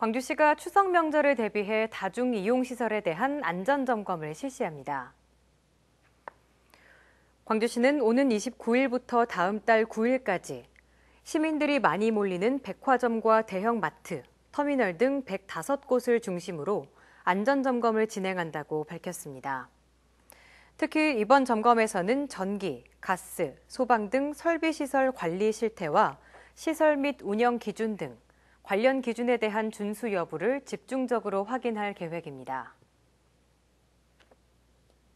광주시가 추석 명절을 대비해 다중 이용 시설에 대한 안전 점검을 실시합니다. 광주시는 오는 29일부터 다음 달 9일까지 시민들이 많이 몰리는 백화점과 대형 마트, 터미널 등 105곳을 중심으로 안전 점검을 진행한다고 밝혔습니다. 특히 이번 점검에서는 전기, 가스, 소방 등 설비시설 관리 실태와 시설 및 운영 기준 등 관련 기준에 대한 준수 여부를 집중적으로 확인할 계획입니다.